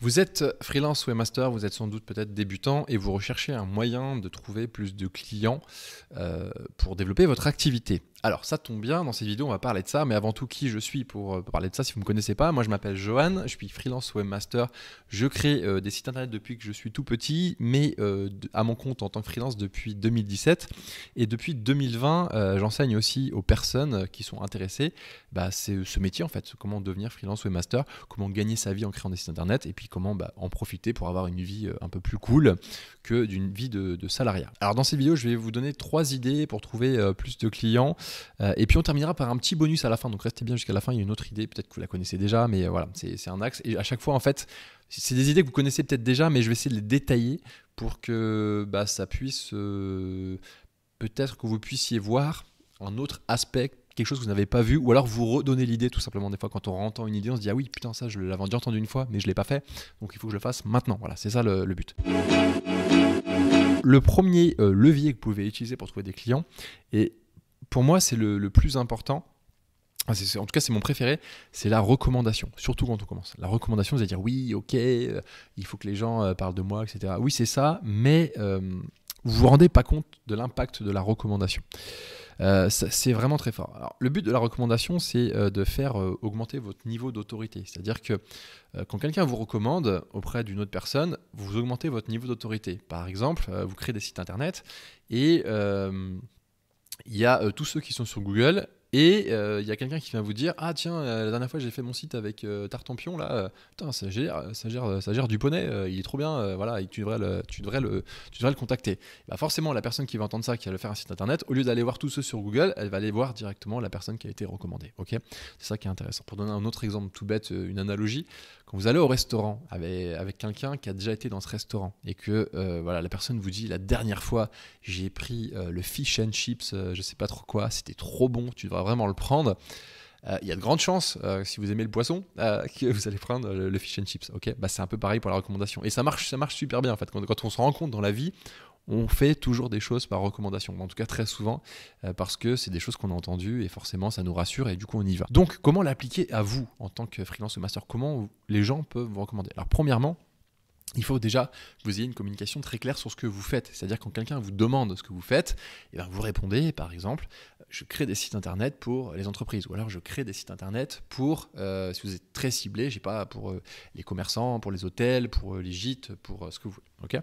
Vous êtes freelance webmaster, vous êtes sans doute peut-être débutant et vous recherchez un moyen de trouver plus de clients euh, pour développer votre activité. Alors ça tombe bien, dans cette vidéo on va parler de ça, mais avant tout qui je suis pour, euh, parler de ça si vous ne me connaissez pas. Moi je m'appelle Johan, je suis freelance webmaster, je crée euh, des sites internet depuis que je suis tout petit, mais à mon compte en tant que freelance depuis 2017. Et depuis 2020 j'enseigne aussi aux personnes qui sont intéressées, bah, c'est ce métier en fait, comment devenir freelance webmaster, comment gagner sa vie en créant des sites internet et puis comment bah, en profiter pour avoir une vie euh, un peu plus cool que d'une vie de, salariat. Alors dans cette vidéo, je vais vous donner trois idées pour trouver euh, plus de clients. Euh, et puis on terminera par un petit bonus à la fin. Donc restez bien jusqu'à la fin. Il y a une autre idée, peut-être que vous la connaissez déjà, mais voilà, c'est un axe. Et à chaque fois, en fait, c'est des idées que vous connaissez peut-être déjà, mais je vais essayer de les détailler pour que bah, ça puisse peut-être que vous puissiez voir un autre aspect quelque chose que vous n'avez pas vu, ou alors vous redonner l'idée tout simplement. Des fois, quand on entend une idée, on se dit ah oui, putain, ça, je l'avais déjà entendu une fois, mais je l'ai pas fait, donc il faut que je le fasse maintenant. Voilà, c'est ça le, but. Le premier euh, levier que vous pouvez utiliser pour trouver des clients, et pour moi, c'est le, plus important, en tout cas, c'est mon préféré, c'est la recommandation, surtout quand on commence. La recommandation, vous allez dire oui, ok, euh, il faut que les gens euh, parlent de moi, etc. Oui, c'est ça, mais vous vous vous rendez pas compte de l'impact de la recommandation. Euh, c'est vraiment très fort. le but de la recommandation, c'est euh, de faire euh, augmenter votre niveau d'autorité. C'est-à-dire que quand quelqu'un vous recommande auprès d'une autre personne, vous augmentez votre niveau d'autorité. Par exemple, vous créez des sites internet et il y a tous ceux qui sont sur Google et il euh, y a quelqu'un qui vient vous dire Ah, tiens, euh, la dernière fois j'ai fait mon site avec euh, Tartampion, là, putain, ça gère, ça, gère, ça gère du poney, il est trop bien, voilà, et tu devrais le, tu devrais le, tu devrais le contacter. Bah forcément, la personne qui va entendre ça, qui va le faire un site internet, au lieu d'aller voir tous ceux sur Google, elle va aller voir directement la personne qui a été recommandée. ok c'est ça qui est intéressant. Pour donner un autre exemple tout bête, une analogie, quand vous allez au restaurant avec, quelqu'un qui a déjà été dans ce restaurant et que euh, voilà, la personne vous dit la dernière fois j'ai pris euh, le fish and chips, je euh, je sais pas trop quoi, c'était trop bon, tu devrais vraiment le prendre. Il y a de grandes chances, si vous aimez le poisson, que vous allez prendre le, fish and chips. Ok, bah, c'est un peu pareil pour la recommandation. Et ça marche, ça marche super bien en fait. Quand, quand on se rend compte dans la vie, on fait toujours des choses par recommandation, en tout cas très souvent, euh, parce que c'est des choses qu'on a entendues et forcément ça nous rassure et du coup on y va. Donc comment l'appliquer à vous en tant que freelance ou master Comment les gens peuvent vous recommander Alors premièrement, il faut déjà que vous ayez une communication très claire sur ce que vous faites. C'est-à-dire quand quelqu'un vous demande ce que vous faites, et eh ben, vous répondez, par exemple, je crée des sites internet pour les entreprises, ou alors je crée des sites internet pour, euh, si vous êtes très ciblé, je sais pas, pour euh, les commerçants, pour les hôtels, pour euh, les gîtes, pour ce que vous voulez.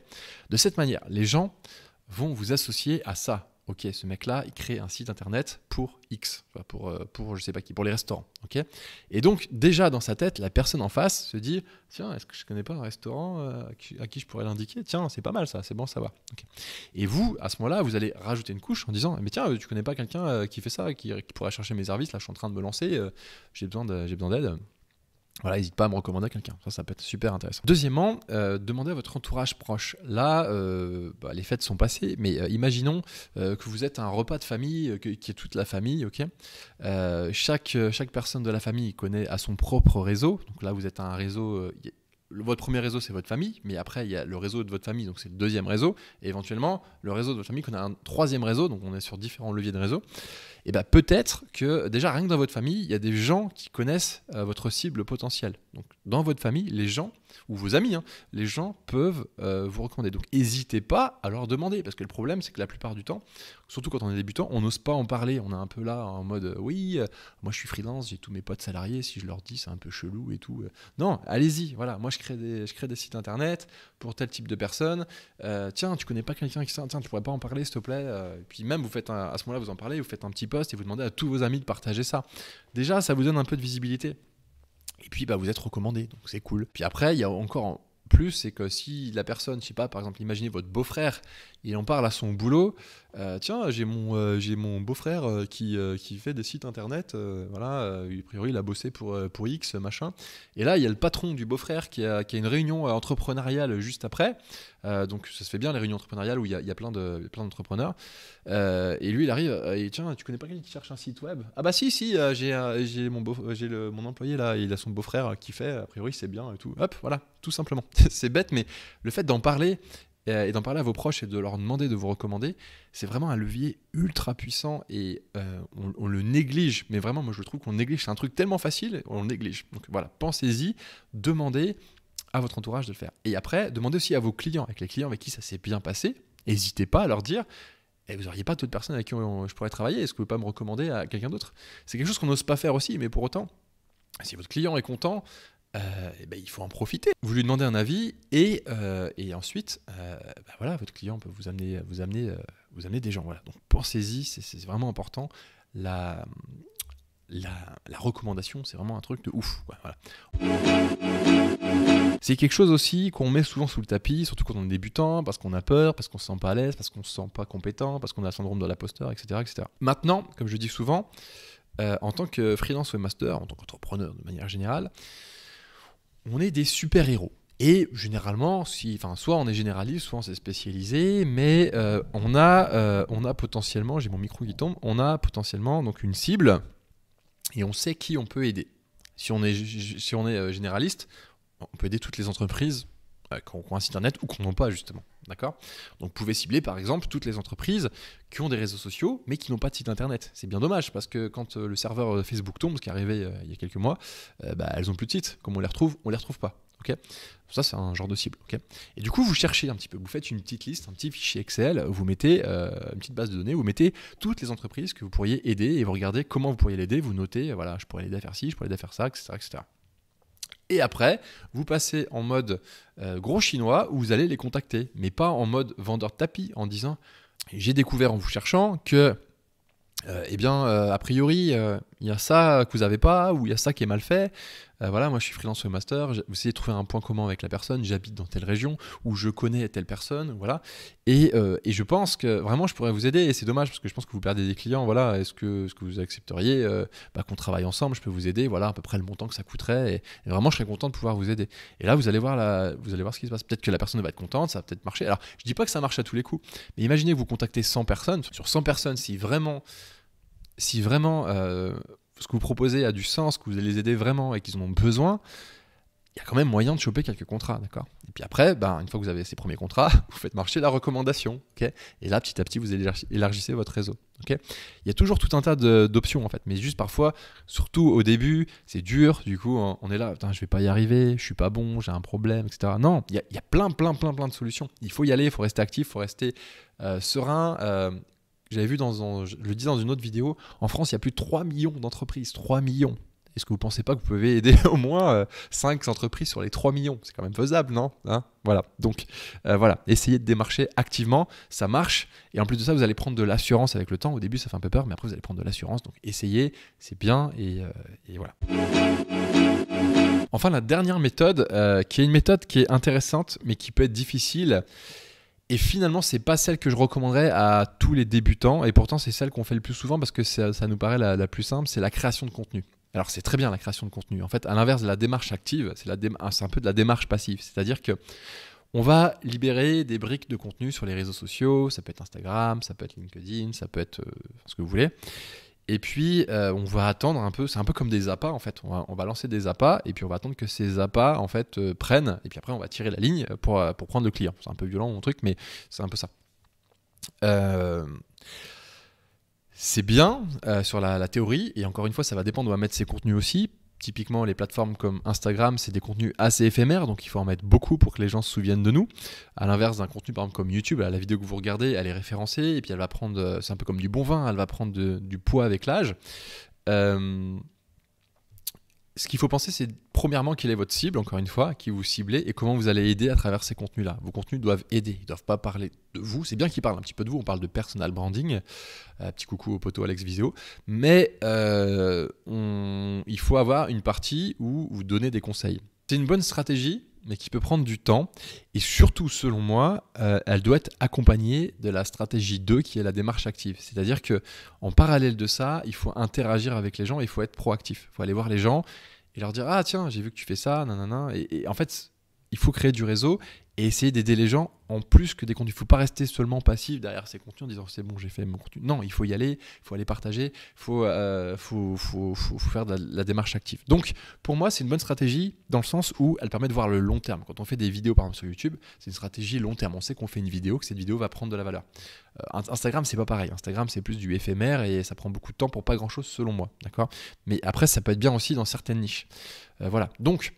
de cette manière, les gens vont vous associer à ça ok, ce mec-là, il crée un site internet pour X, pour, euh, pour je sais pas qui, pour les restaurants. ok et donc, déjà dans sa tête, la personne en face se dit tiens, est-ce que je connais pas un restaurant euh, à qui, je pourrais l'indiquer Tiens, c'est pas mal ça, c'est bon, ça va. Et vous, à ce moment-là, vous allez rajouter une couche en disant mais tiens, euh, tu connais pas quelqu'un qui fait ça, qui, qui pourrait chercher mes services Là, je suis en train de me lancer, j'ai besoin d'aide. Voilà, n'hésite pas à me recommander à quelqu'un, ça, ça peut être super intéressant. Deuxièmement, euh, demandez à votre entourage proche. Là, euh, bah, les fêtes sont passées, mais euh, imaginons que vous êtes un repas de famille, qui est toute la famille, ok chaque, chaque personne de la famille connaît à son propre réseau, donc là vous êtes un réseau votre premier réseau, c'est votre famille, mais après, il y a le réseau de votre famille, donc c'est le deuxième réseau, et éventuellement, le réseau de votre famille connaît un troisième réseau, donc on est sur différents leviers de réseau et eh ben, peut-être que déjà rien que dans votre famille, il y a des gens qui connaissent euh, votre cible potentielle. Donc dans votre famille, les gens, ou vos amis, hein, les gens peuvent euh, vous recommander. Donc n'hésitez pas à leur demander, parce que le problème c'est que la plupart du temps, surtout quand on est débutant, on n'ose pas en parler. On est un peu là en mode euh, oui, moi je suis freelance, j'ai tous mes potes salariés, si je leur dis c'est un peu chelou et tout. Non, allez-y, voilà, moi je crée, des, je crée des sites internet pour tel type de personnes. tiens, tu connais pas quelqu'un qui ça, tiens, tu pourrais pas en parler s'il te plaît. et puis même vous faites à ce moment-là, vous en parlez, vous faites un petit et vous demandez à tous vos amis de partager ça. Déjà, ça vous donne un peu de visibilité. Et puis, bah, vous êtes recommandé, donc c'est cool. Puis après, il y a encore plus, c'est que si la personne, je sais pas, par exemple, imaginez votre beau-frère, il en parle à son boulot, euh, tiens, j'ai mon, euh, j'ai mon beau-frère euh, qui, qui, fait des sites internet. voilà, a priori, il a bossé pour, pour X, machin. Et là, il y a le patron du beau-frère qui a, qui a une réunion entrepreneuriale juste après. donc, ça se fait bien les réunions entrepreneuriales où il y a, il y a plein, de, plein d'entrepreneurs. et lui, il arrive et tiens, tu connais pas quelqu'un qui cherche un site web Ah, bah si, si, j'ai, mon, j'ai mon employé là, il a son beau-frère qui fait. A priori, c'est bien et tout. Hop, voilà, tout simplement. c'est bête, mais le fait d'en parler euh, et d'en parler à vos proches et de leur demander de vous recommander, c'est vraiment un levier ultra puissant et euh, on, le néglige. Mais vraiment, moi je trouve qu'on néglige. C'est un truc tellement facile, on le néglige. Donc voilà, pensez-y, demandez à votre entourage de le faire. Et après, demandez aussi à vos clients, avec les clients avec qui ça s'est bien passé. N'hésitez pas à leur dire et eh, vous n'auriez pas d'autres personnes avec qui je pourrais travailler Est-ce que vous pouvez pas me recommander à quelqu'un d'autre C'est quelque chose qu'on n'ose pas faire aussi, mais pour autant, si votre client est content, euh, eh ben, il faut en profiter. Vous lui demandez un avis et, euh, et ensuite, euh, ben voilà, votre client peut vous amener, vous amener, vous amener des gens. Voilà. Donc pensez-y, c'est vraiment important. La, la, recommandation, c'est vraiment un truc de ouf. voilà. C'est quelque chose aussi qu'on met souvent sous le tapis, surtout quand on est débutant, parce qu'on a peur, parce qu'on se sent pas à l'aise, parce qu'on se sent pas compétent, parce qu'on a le syndrome de l'imposteur, etc., etc. Maintenant, comme je dis souvent, en tant que freelance master en tant qu'entrepreneur de manière générale, on est des super-héros. Et généralement, si, enfin, soit on est généraliste, soit on s'est spécialisé, mais euh, on, a, euh, on a potentiellement, j'ai mon micro qui tombe, on a potentiellement donc une cible et on sait qui on peut aider. Si on est, si on est euh, généraliste, on peut aider toutes les entreprises, euh, qui un site internet ou qu'on n'en a pas justement. D'accord Donc vous pouvez cibler par exemple toutes les entreprises qui ont des réseaux sociaux mais qui n'ont pas de site internet. C'est bien dommage parce que quand euh, le serveur euh, Facebook tombe, ce qui est arrivé euh, il y a quelques mois, bah, elles n'ont plus de site. Comme on les retrouve, on ne les retrouve pas. ok ça, c'est un genre de cible. ok et du coup, vous cherchez un petit peu, vous faites une petite liste, un petit fichier Excel, vous mettez une petite base de données, vous mettez toutes les entreprises que vous pourriez aider et vous regardez comment vous pourriez l'aider, vous notez, voilà, je pourrais l'aider à faire ci, je pourrais l'aider à faire ça, etc. etc. Et après, vous passez en mode euh, gros chinois où vous allez les contacter, mais pas en mode vendeur de tapis en disant j'ai découvert en vous cherchant que euh, eh bien, euh, a priori, il y a ça que vous n'avez pas, ou il y a ça qui est mal fait, euh, voilà, moi je suis freelance master, vous essayez de trouver un point commun avec la personne, j'habite dans telle région, ou je connais telle personne, voilà. Euh, et, je pense que vraiment je pourrais vous aider, et c'est dommage parce que je pense que vous perdez des clients, voilà. Est-ce que, -ce que vous accepteriez euh, bah, qu'on travaille ensemble, je peux vous aider, voilà, à peu près le montant que ça coûterait, et, vraiment je serais content de pouvoir vous aider. Et là, vous allez voir, la, vous allez voir ce qui se passe. Peut-être que la personne va être contente, ça va peut-être marcher. Alors, je dis pas que ça marche à tous les coups, mais imaginez que vous contactez 100 personnes, sur 100 personnes, si vraiment si vraiment ce que vous proposez a du sens, que vous allez les aider vraiment et qu'ils en ont besoin, il y a quand même moyen de choper quelques contrats, d'accord Et puis après, ben, une fois que vous avez ces premiers contrats, vous faites marcher la recommandation, ok Et là, petit à petit, vous élargissez votre réseau, ok Il y a toujours tout un tas d'options, en fait, mais juste parfois, surtout au début, c'est dur, du coup, on est là, je je vais pas y arriver, je suis pas bon, j'ai un problème, etc. Non, il y, a, plein, plein, plein, plein de solutions. Il faut y aller, il faut rester actif, il faut rester euh, serein, euh, j'avais vu dans, je le dis dans une autre vidéo, en France, il y a plus 3 millions d'entreprises, 3 millions. Est-ce que vous ne pensez pas que vous pouvez aider au moins 5 euh, entreprises sur les 3 millions C'est quand même faisable, non hein? Voilà, donc euh, voilà, essayez de démarcher activement, ça marche, et en plus de ça, vous allez prendre de l'assurance avec le temps. Au début, ça fait un peu peur, mais après, vous allez prendre de l'assurance, donc essayez, c'est bien, et, euh, voilà. Enfin, la dernière méthode, qui est une méthode qui est intéressante, mais qui peut être difficile, et finalement, c'est pas celle que je recommanderais à tous les débutants. Et pourtant, c'est celle qu'on fait le plus souvent parce que ça, nous paraît la, plus simple. C'est la création de contenu. Alors c'est très bien la création de contenu. En fait, à l'inverse de la démarche active, c'est un peu de la démarche passive. C'est-à-dire que on va libérer des briques de contenu sur les réseaux sociaux. Ça peut être Instagram, ça peut être LinkedIn, ça peut être euh, ce que vous voulez. Et puis, euh, on va attendre un peu, c'est un peu comme des appâts en fait. On va, lancer des appâts et puis on va attendre que ces appâts en fait euh, prennent. Et puis après, on va tirer la ligne euh, pour, prendre le client. C'est un peu violent mon truc, mais c'est un peu ça. c'est bien sur la, théorie. Et encore une fois, ça va dépendre, on va mettre ses contenus aussi typiquement les plateformes comme Instagram, c'est des contenus assez éphémères, donc il faut en mettre beaucoup pour que les gens se souviennent de nous. À l'inverse d'un contenu par exemple comme YouTube, la vidéo que vous regardez, elle est référencée et puis elle va prendre, euh, c'est un peu comme du bon vin, hein, elle va prendre du poids avec l'âge. Euh, ce qu'il faut penser, c'est premièrement, quelle est votre cible, encore une fois, qui vous ciblez et comment vous allez aider à travers ces contenus-là. Vos contenus doivent aider, ils ne doivent pas parler de vous. C'est bien qu'ils parlent un petit peu de vous, on parle de personal branding. Euh, petit coucou au poteau Alex Visio. Mais euh, il faut avoir une partie où vous donnez des conseils. C'est une bonne stratégie, mais qui peut prendre du temps. Et surtout, selon moi, euh, elle doit être accompagnée de la stratégie 2 qui est la démarche active. C'est-à-dire que en parallèle de ça, il faut interagir avec les gens, il faut être proactif. Il faut aller voir les gens, et leur dire Ah, tiens, j'ai vu que tu fais ça, nanana. Et, et en fait, il faut créer du réseau et essayer d'aider les gens en plus que des contenus. Il ne faut pas rester seulement passif derrière ces contenus en disant c'est bon, j'ai fait mon contenu. Non, il faut y aller, il faut aller partager, il faut, euh, faire de la, démarche active. Donc, pour moi, c'est une bonne stratégie dans le sens où elle permet de voir le long terme. Quand on fait des vidéos, par exemple, sur YouTube, c'est une stratégie long terme. On sait qu'on fait une vidéo, que cette vidéo va prendre de la valeur. Euh, Instagram, c'est pas pareil. Instagram, c'est plus du éphémère et ça prend beaucoup de temps pour pas grand-chose, selon moi. D'accord Mais après, ça peut être bien aussi dans certaines niches. Euh, voilà. Donc,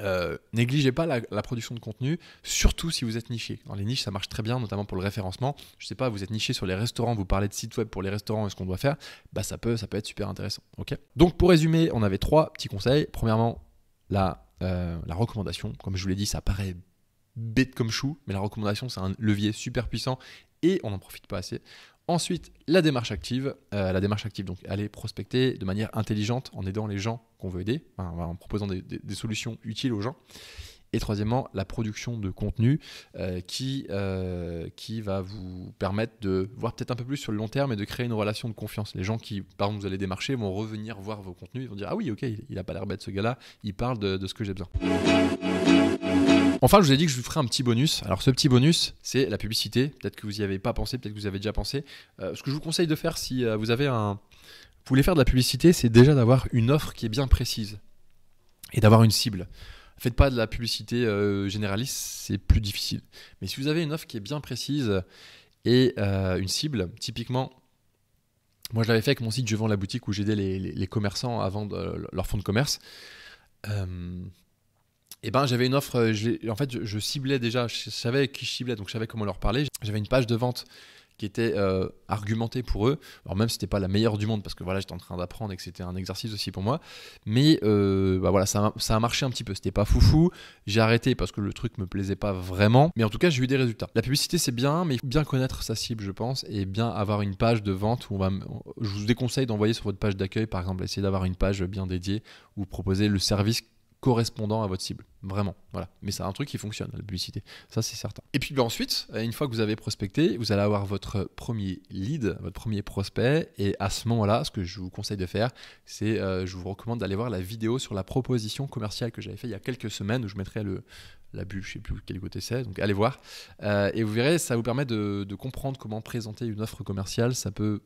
euh, négligez pas la, production de contenu, surtout si vous êtes niché. Dans les niches, ça marche très bien, notamment pour le référencement. Je sais pas, vous êtes niché sur les restaurants, vous parlez de site web pour les restaurants et ce qu'on doit faire, bah ça peut, ça peut être super intéressant. Ok. Donc pour résumer, on avait trois petits conseils. Premièrement, la, euh, la recommandation. Comme je vous l'ai dit, ça paraît bête comme chou, mais la recommandation, c'est un levier super puissant et on n'en profite pas assez. Ensuite, la démarche active. Euh, la démarche active, donc aller prospecter de manière intelligente en aidant les gens qu'on veut aider, en proposant des, solutions utiles aux gens. Et troisièmement, la production de contenu euh, qui, euh, qui va vous permettre de voir peut-être un peu plus sur le long terme et de créer une relation de confiance. Les gens qui, par exemple, vous allez démarcher vont revenir voir vos contenus, ils vont dire Ah oui, ok, il n'a pas l'air bête ce gars-là, il parle de, de ce que j'ai besoin. Enfin, je vous ai dit que je vous ferai un petit bonus. Alors, ce petit bonus, c'est la publicité. Peut-être que vous n'y avez pas pensé, peut-être que vous avez déjà pensé. Euh, ce que je vous conseille de faire si euh, vous avez un. Vous voulez faire de la publicité, c'est déjà d'avoir une offre qui est bien précise et d'avoir une cible. Faites pas de la publicité euh, généraliste, c'est plus difficile. Mais si vous avez une offre qui est bien précise et une cible, typiquement, moi je l'avais fait avec mon site Je vends la boutique où j'aidais les, commerçants à vendre leur fonds de commerce. Euh, et eh ben, j'avais une offre, euh, en fait, je, ciblais déjà, je savais qui je ciblais, donc je savais comment leur parler. J'avais une page de vente qui était euh, argumentée pour eux. Alors même si c'était pas la meilleure du monde, parce que voilà, j'étais en train d'apprendre et que c'était un exercice aussi pour moi. Mais euh, bah voilà, ça, a marché un petit peu. C'était pas foufou. J'ai arrêté parce que le truc me plaisait pas vraiment. Mais en tout cas, j'ai eu des résultats. La publicité, c'est bien, mais il faut bien connaître sa cible, je pense, et bien avoir une page de vente où on va. Je vous déconseille d'envoyer sur votre page d'accueil, par exemple, essayer d'avoir une page bien dédiée où proposer le service correspondant à votre cible. Vraiment. Voilà. Mais c'est un truc qui fonctionne, la publicité. Ça, c'est certain. Et puis, ben, ensuite, euh, une fois que vous avez prospecté, vous allez avoir votre premier lead, votre premier prospect. Et à ce moment-là, ce que je vous conseille de faire, c'est euh, je vous recommande d'aller voir la vidéo sur la proposition commerciale que j'avais faite il y a quelques semaines où je mettrai le, la bulle, je sais plus quel côté c'est, donc allez voir. Euh, et vous verrez, ça vous permet de, comprendre comment présenter une offre commerciale. Ça peut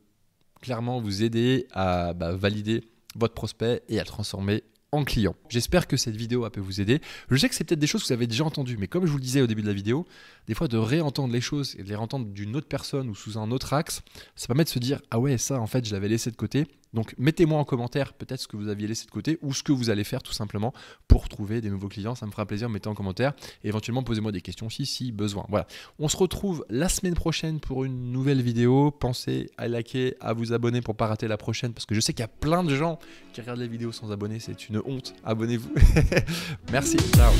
clairement vous aider à bah, valider votre prospect et à transformer en client. J'espère que cette vidéo a pu vous aider. Je sais que c'est peut-être des choses que vous avez déjà entendues, mais comme je vous le disais au début de la vidéo, des fois de réentendre les choses et de les entendre d'une autre personne ou sous un autre axe, ça permet de se dire ah ouais ça en fait je l'avais laissé de côté donc mettez-moi en commentaire peut-être ce que vous aviez laissé de côté ou ce que vous allez faire tout simplement pour trouver des nouveaux clients. Ça me fera plaisir, mettez en commentaire et éventuellement posez-moi des questions si, si besoin. Voilà, on se retrouve la semaine prochaine pour une nouvelle vidéo. Pensez à liker, à vous abonner pour pas rater la prochaine parce que je sais qu'il y a plein de gens qui regardent les vidéos sans abonner, c'est une honte. Abonnez-vous. Merci, ciao.